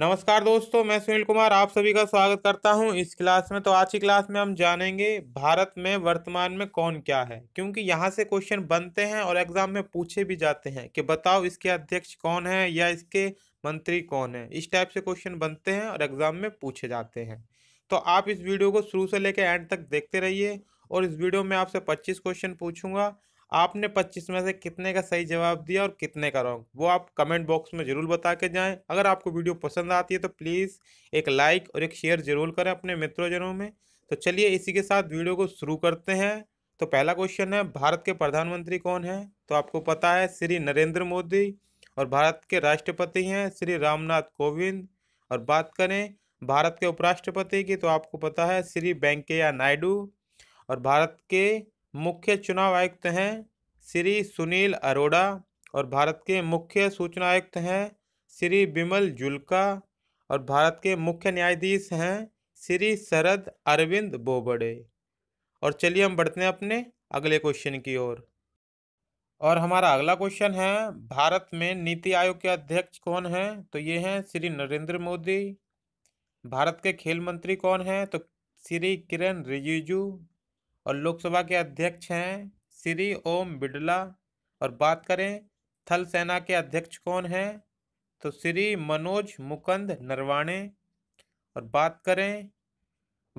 नमस्कार दोस्तों मैं सुनील कुमार आप सभी का स्वागत करता हूं इस क्लास में तो आज की क्लास में हम जानेंगे भारत में वर्तमान में कौन क्या है क्योंकि यहां से क्वेश्चन बनते हैं और एग्जाम में पूछे भी जाते हैं कि बताओ इसके अध्यक्ष कौन है या इसके मंत्री कौन है इस टाइप से क्वेश्चन बनते हैं और एग्जाम में पूछे जाते हैं तो आप इस वीडियो को शुरू से लेकर एंड तक देखते रहिए और इस वीडियो में आपसे पच्चीस क्वेश्चन पूछूंगा आपने 25 में से कितने का सही जवाब दिया और कितने का रॉन्ग वो आप कमेंट बॉक्स में ज़रूर बता के जाएं अगर आपको वीडियो पसंद आती है तो प्लीज़ एक लाइक और एक शेयर ज़रूर करें अपने मित्रोंजनों में तो चलिए इसी के साथ वीडियो को शुरू करते हैं तो पहला क्वेश्चन है भारत के प्रधानमंत्री कौन है तो आपको पता है श्री नरेंद्र मोदी और भारत के राष्ट्रपति हैं श्री रामनाथ कोविंद और बात करें भारत के उपराष्ट्रपति की तो आपको पता है श्री वेंकैया नायडू और भारत के मुख्य चुनाव आयुक्त हैं श्री सुनील अरोड़ा और भारत के मुख्य सूचना आयुक्त हैं श्री बिमल जुल्का और भारत के मुख्य न्यायाधीश हैं श्री शरद अरविंद बोबड़े और चलिए हम बढ़ते हैं अपने अगले क्वेश्चन की ओर और।, और हमारा अगला क्वेश्चन है भारत में नीति आयोग के अध्यक्ष कौन हैं तो ये हैं श्री नरेंद्र मोदी भारत के खेल मंत्री कौन हैं तो श्री किरण रिजिजू और लोकसभा के अध्यक्ष हैं श्री ओम बिड़ला और बात करें थल सेना के अध्यक्ष कौन हैं तो श्री मनोज मुकुंद नरवाणे और बात करें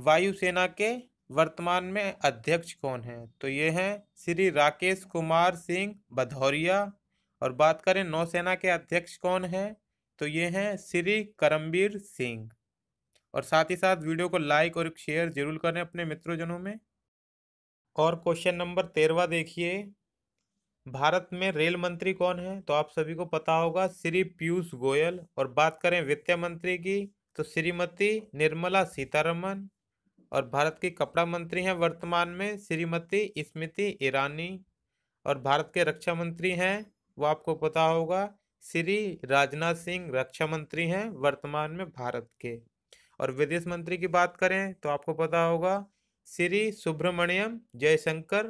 वायुसेना के वर्तमान में अध्यक्ष कौन हैं तो ये हैं श्री राकेश कुमार सिंह भदौरिया और बात करें नौसेना के अध्यक्ष कौन हैं तो ये हैं श्री करमवीर सिंह और साथ ही साथ वीडियो को लाइक और शेयर जरूर करें अपने मित्रोंजनों में और क्वेश्चन नंबर तेरवा देखिए भारत में रेल मंत्री कौन है तो आप सभी को पता होगा श्री पीयूष गोयल और बात करें वित्त मंत्री की तो श्रीमती निर्मला सीतारमन और भारत के कपड़ा मंत्री हैं वर्तमान में श्रीमती स्मृति ईरानी और भारत के रक्षा मंत्री हैं वो आपको पता होगा श्री राजनाथ सिंह रक्षा मंत्री हैं वर्तमान में भारत के और विदेश मंत्री की बात करें तो आपको पता होगा श्री सुब्रमण्यम जयशंकर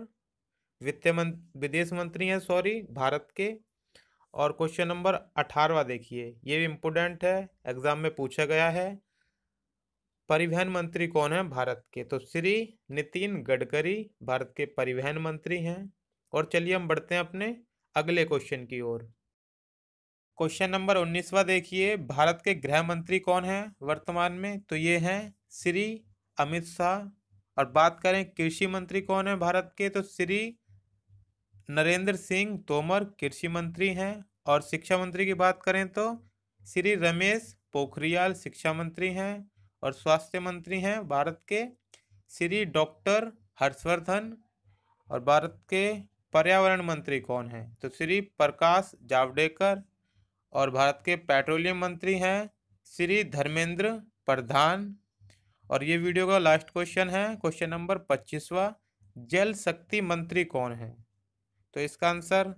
वित्त मंत्री विदेश मंत्री हैं सॉरी भारत के और क्वेश्चन नंबर अठारवा देखिए ये भी इम्पोर्टेंट है एग्जाम में पूछा गया है परिवहन मंत्री कौन है भारत के तो श्री नितिन गडकरी भारत के परिवहन मंत्री हैं और चलिए हम बढ़ते हैं अपने अगले क्वेश्चन की ओर क्वेश्चन नंबर उन्नीसवा देखिए भारत के गृह मंत्री कौन हैं वर्तमान में तो ये हैं श्री अमित शाह और बात करें कृषि मंत्री कौन है भारत के तो श्री नरेंद्र सिंह तोमर कृषि मंत्री हैं और शिक्षा मंत्री की बात करें तो श्री रमेश पोखरियाल शिक्षा मंत्री हैं और स्वास्थ्य मंत्री हैं भारत के श्री डॉक्टर हर्षवर्धन और भारत के पर्यावरण मंत्री कौन हैं तो श्री प्रकाश जावड़ेकर और भारत के पेट्रोलियम मंत्री हैं श्री धर्मेंद्र प्रधान और ये वीडियो का लास्ट क्वेश्चन है क्वेश्चन नंबर पच्चीसवा जल शक्ति मंत्री कौन है तो इसका आंसर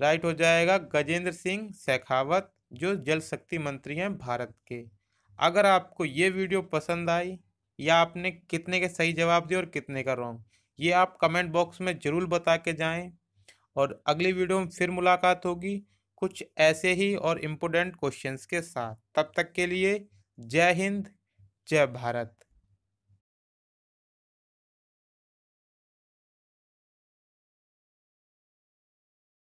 राइट हो जाएगा गजेंद्र सिंह शेखावत जो जल शक्ति मंत्री हैं भारत के अगर आपको ये वीडियो पसंद आई या आपने कितने के सही जवाब दिए और कितने का रॉन्ग ये आप कमेंट बॉक्स में ज़रूर बता के जाएँ और अगली वीडियो में फिर मुलाकात होगी कुछ ऐसे ही और इम्पोर्टेंट क्वेश्चंस के साथ तब तक के लिए जय हिंद जय भारत